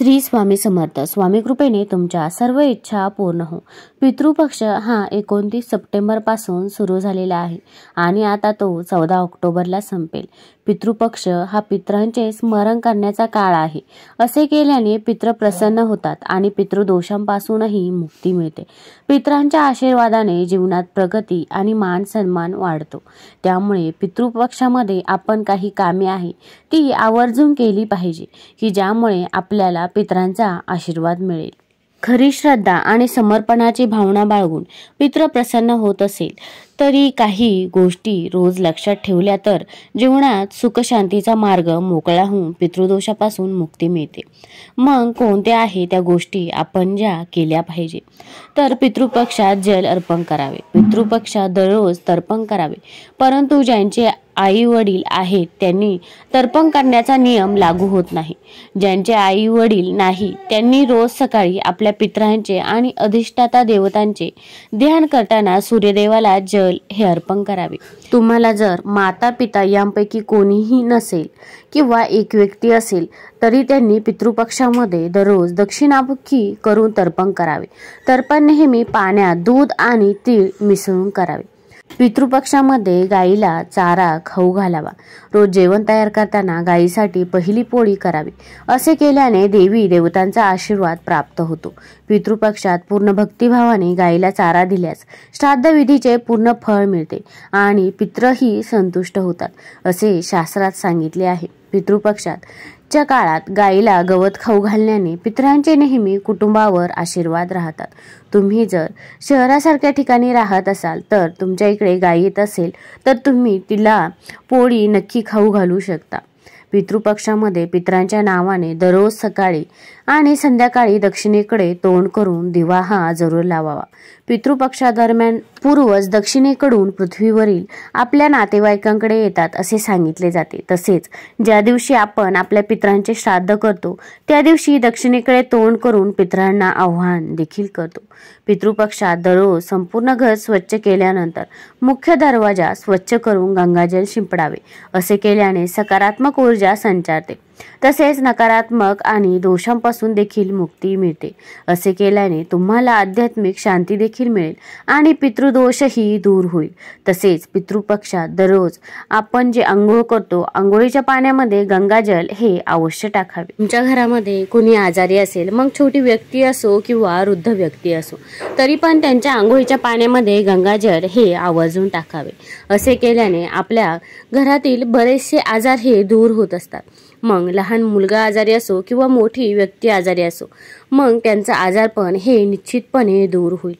श्री स्वामी समर्थ स्वामी कृपेने तुमच्या सर्व इच्छा पूर्ण हो पितृपक्ष हा एकोणतीस सप्टेंबरपासून सुरू झालेला आहे आणि आता तो चौदा ऑक्टोबरला संपेल पितृपक्ष हा पित्रांचे स्मरण करण्याचा काळ आहे असे केल्याने पित्र प्रसन्न होतात आणि पितृदोषांपासूनही मुक्ती मिळते पित्रांच्या आशीर्वादाने जीवनात प्रगती आणि मान सन्मान वाढतो त्यामुळे पितृपक्षामध्ये आपण काही कामे आहे ती आवर्जून केली पाहिजे की ज्यामुळे आपल्याला पितरांचा आशीर्वाद मिळेल खरी श्रद्धा आणि समर्पणाची भावना बाळगून पित्र प्रसन्न होत असेल तरी काही गोष्टी रोज लक्षात ठेवल्या तर जीवनात सुखशांतीचा मार्ग मोकळा होऊन पितृदोषापासून मुक्ती मिळते मग कोणत्या आहे त्या गोष्टी आपण ज्या केल्या पाहिजे तर पितृपक्षात जल अर्पण करावे पितृपक्षात दररोज तर्पण करावे परंतु ज्यांचे आई वडील आहेत त्यांनी तर्पण करण्याचा नियम लागू होत नाही ज्यांचे आई वडील नाही त्यांनी रोज सकाळी आपल्या पित्रांचे आणि अधिष्ठाता देवतांचे ध्यान करताना सूर्यदेवाला जल हे अर्पण करावे तुम्हाला जर माता पिता यांपैकी कोणीही नसेल किंवा एक व्यक्ती असेल तरी त्यांनी पितृपक्षामध्ये दररोज दक्षिणाभुखी करून तर्पण करावे तर्पण नेहमी पाण्यात दूध आणि तीळ मिसळून करावे पितृपक्षामध्ये गाईला चारा खाऊ घालावा रोज जेवण तयार करताना गायीसाठी पहिली पोळी करावी असे केल्याने देवी देवतांचा आशीर्वाद प्राप्त होतो पितृपक्षात पूर्ण भक्तिभावाने गायीला चारा दिल्यास श्राद्ध विधीचे पूर्ण फळ मिळते आणि पित्रही संतुष्ट होतात असे शास्त्रात सांगितले आहे पितृपक्षात च्या काळात गायीला गवत खाऊ घालण्याने पितरांचे नेहमी कुटुंबावर आशीर्वाद राहतात तुम्ही जर शहरासारख्या ठिकाणी राहत असाल तर तुमच्या इकडे गायी येत असेल तर तुम्ही तिला पोळी नक्की खाऊ घालू शकता पितृपक्षामध्ये पित्रांच्या नावाने दररोज सकाळी आणि संध्याकाळी दक्षिणेकडे तोंड करून दिवा हा जरूर लावावा पितृपक्षादरम्यान पूर्वज दक्षिणेकडून पृथ्वीवरील आपल्या नातेवाईकांकडे येतात असे सांगितले जाते तसेच ज्या दिवशी आपण आपल्या पित्रांचे श्राद्ध करतो त्या दिवशी दक्षिणेकडे तोंड करून पित्रांना आव्हान देखील करतो पितृपक्षात दररोज संपूर्ण घर स्वच्छ केल्यानंतर मुख्य दरवाजा स्वच्छ करून गंगाजल शिंपडावे असे केल्याने सकारात्मक ऊर्जा ऊर्जा संचारते तसेच नकारात्मक आणि दोषांपासून देखील मुक्ती मिळते असे केल्याने तुम्हाला आध्यात्मिक शांती देखील मिळेल आणि पितृदोषही दूर होईल तसेच पितृपक्षात दररोज आपण जे आंघोळ करतो आंघोळीच्या पाण्यामध्ये गंगाजल हे अवश्य टाकावे तुमच्या घरामध्ये कोणी आजारी असेल मग छोटी व्यक्ती असो किंवा वृद्ध व्यक्ती असो तरी पण त्यांच्या आंघोळीच्या पाण्यामध्ये गंगाजल हे आवर्जून टाकावे असे केल्याने आपल्या घरातील बरेचसे आजार हे दूर होत असतात मग लहान मुलगा आजारी असो किंवा मोठी व्यक्ती आजारी असो मग त्यांचा आजारपण हे निश्चितपणे दूर होईल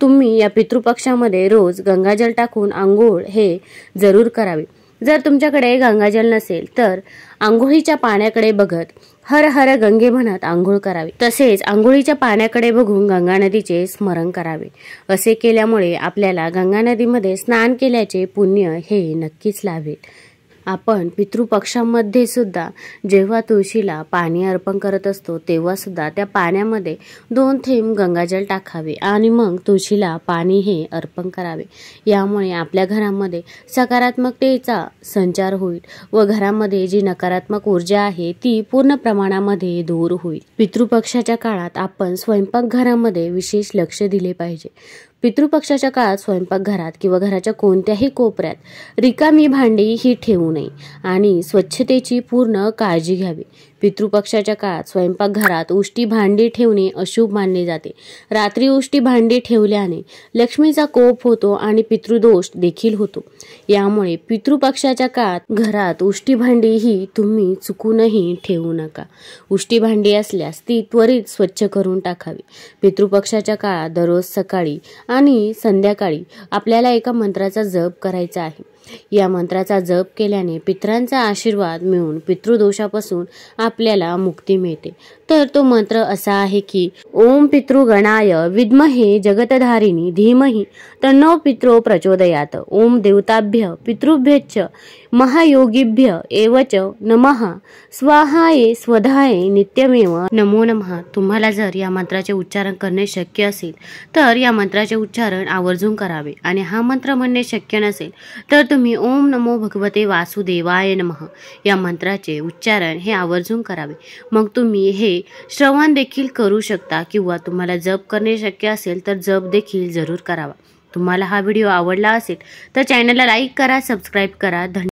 तुम्ही या पितृपक्षामध्ये रोज गंगाजल टाकून आंघोळ हे जरूर करावे जर तुमच्याकडे गंगाजल नसेल तर आंघोळीच्या पाण्याकडे बघत हर हर गंगे म्हणत आंघोळ करावे तसेच आंघोळीच्या पाण्याकडे बघून गंगा नदीचे स्मरण करावे असे केल्यामुळे आपल्याला गंगा नदीमध्ये स्नान केल्याचे पुण्य हे नक्कीच लाभेल आपण पितृपक्षामध्ये सुद्धा जेव्हा तुळशीला पाणी अर्पण करत असतो तेव्हा सुद्धा त्या पाण्यामध्ये दोन थेंब गंगाजल टाकावे आणि मग तुळशीला पाणी हे अर्पण करावे यामुळे आपल्या घरामध्ये सकारात्मकतेचा संचार होईल व घरामध्ये जी नकारात्मक ऊर्जा आहे ती पूर्ण प्रमाणामध्ये दूर होईल पितृपक्षाच्या काळात आपण स्वयंपाकघरामध्ये विशेष लक्ष दिले पाहिजे पितृपक्षाच्या काळात घरात किंवा घराच्या कोणत्याही कोपऱ्यात रिकामी भांडी ही ठेवू नये आणि स्वच्छतेची पूर्ण काळजी घ्यावी पितृपक्षाच्या काळात स्वयंपाकघरात उष्टी भांडी ठेवणे अशुभ मानले जाते रात्री उष्टी भांडी ठेवल्याने लक्ष्मीचा कोप होतो आणि पितृदोष देखील होतो यामुळे पितृपक्षाच्या काळात घरात उष्टी भांडी ही तुम्ही चुकूनही ठेवू नका उष्टी भांडी असल्यास ती त्वरित स्वच्छ करून टाकावी पितृपक्षाच्या काळात दररोज सकाळी आणि संध्याकाळी आपल्याला एका मंत्राचा जप करायचा आहे या मंत्राचा जप केल्याने पितरांचा आशीर्वाद मिळून पितृदोषापासून आपल्याला मुक्ती मिळते तर तो मंत्र असा आहे की ओम पितृगणाय विद्महे जगतधारिणी धीमही तन्नो पितृ प्रचोदयात ओम देवताभ्य पितृभ्यच महायोगीभ्य एवच नमः स्वाहाये स्वधाये नित्यमेव नमो नमः तुम्हाला जर या मंत्राचे उच्चारण करणे शक्य असेल तर या मंत्राचे उच्चारण आवर्जून करावे आणि हा मंत्र म्हणणे शक्य नसेल तर तुम्ही ओम नमो भगवते वासुदेवाय नम या मंत्राचे उच्चारण हे आवर्जून करावे मग तुम्ही हे श्रवण देखील करू शकता किंवा तुम्हाला जप करणे शक्य असेल तर जप देखील जरूर करावा तुम्हाला हा व्हिडिओ आवडला असेल तर चॅनलला लाईक करा सबस्क्राईब करा धन्यवाद